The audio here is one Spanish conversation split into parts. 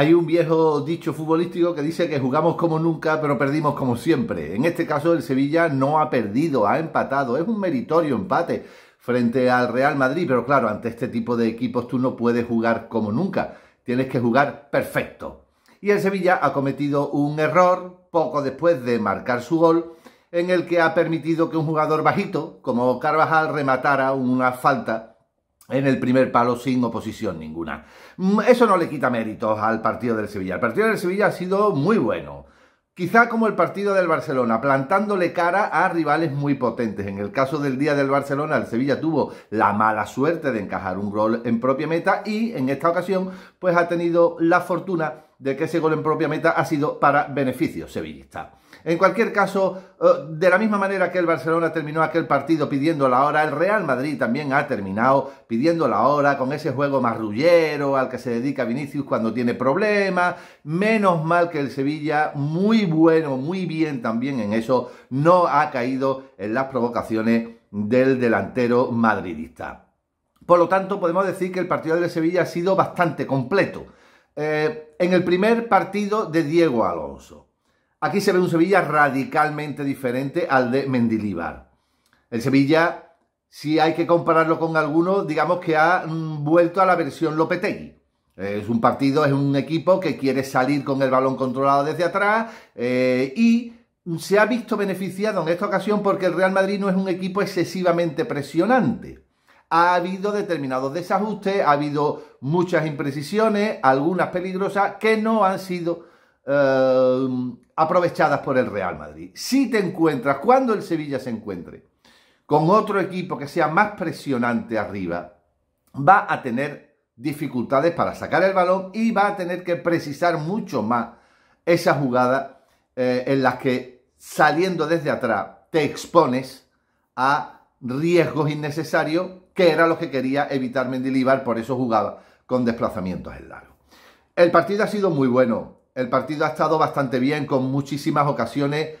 Hay un viejo dicho futbolístico que dice que jugamos como nunca, pero perdimos como siempre. En este caso, el Sevilla no ha perdido, ha empatado. Es un meritorio empate frente al Real Madrid, pero claro, ante este tipo de equipos tú no puedes jugar como nunca. Tienes que jugar perfecto. Y el Sevilla ha cometido un error poco después de marcar su gol, en el que ha permitido que un jugador bajito, como Carvajal, rematara una falta en el primer palo sin oposición ninguna. Mm, eso no le quita méritos al partido del Sevilla. El partido del Sevilla ha sido muy bueno. Quizá como el partido del Barcelona, plantándole cara a rivales muy potentes. En el caso del día del Barcelona, el Sevilla tuvo la mala suerte de encajar un gol en propia meta y en esta ocasión pues ha tenido la fortuna de que ese gol en propia meta ha sido para beneficio sevillista. En cualquier caso, eh, de la misma manera que el Barcelona terminó aquel partido pidiendo la hora, el Real Madrid también ha terminado pidiendo la hora con ese juego marrullero al que se dedica Vinicius cuando tiene problemas. Menos mal que el Sevilla, muy bueno, muy bien también en eso, no ha caído en las provocaciones del delantero madridista. Por lo tanto, podemos decir que el partido de Sevilla ha sido bastante completo. Eh, en el primer partido de Diego Alonso, aquí se ve un Sevilla radicalmente diferente al de Mendilibar. El Sevilla, si hay que compararlo con alguno, digamos que ha mm, vuelto a la versión Lopetegui. Es un partido, es un equipo que quiere salir con el balón controlado desde atrás eh, y se ha visto beneficiado en esta ocasión porque el Real Madrid no es un equipo excesivamente presionante ha habido determinados desajustes, ha habido muchas imprecisiones, algunas peligrosas, que no han sido eh, aprovechadas por el Real Madrid. Si te encuentras, cuando el Sevilla se encuentre con otro equipo que sea más presionante arriba, va a tener dificultades para sacar el balón y va a tener que precisar mucho más esa jugada eh, en las que saliendo desde atrás te expones a riesgos innecesarios que era lo que quería evitar Mendilibar, por eso jugaba con desplazamientos en largo. El partido ha sido muy bueno, el partido ha estado bastante bien, con muchísimas ocasiones,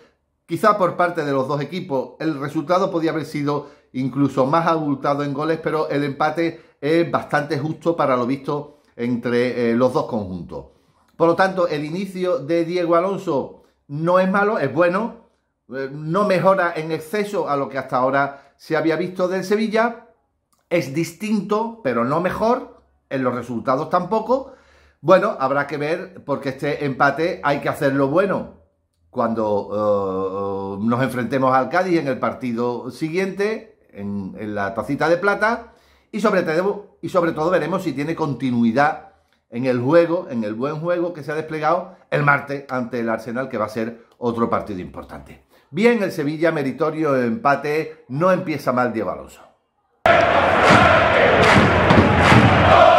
quizá por parte de los dos equipos. El resultado podía haber sido incluso más abultado en goles, pero el empate es bastante justo para lo visto entre eh, los dos conjuntos. Por lo tanto, el inicio de Diego Alonso no es malo, es bueno, eh, no mejora en exceso a lo que hasta ahora se había visto del Sevilla, es distinto, pero no mejor, en los resultados tampoco. Bueno, habrá que ver, porque este empate hay que hacerlo bueno cuando eh, eh, nos enfrentemos al Cádiz en el partido siguiente, en, la tacita de plata, y sobre, todo, y sobre todo veremos si tiene continuidad en el juego, en el buen juego que se ha desplegado el martes ante el Arsenal, que va a ser otro partido importante. Bien, el Sevilla meritorio empate, no empieza mal Diego Alonso. Oh!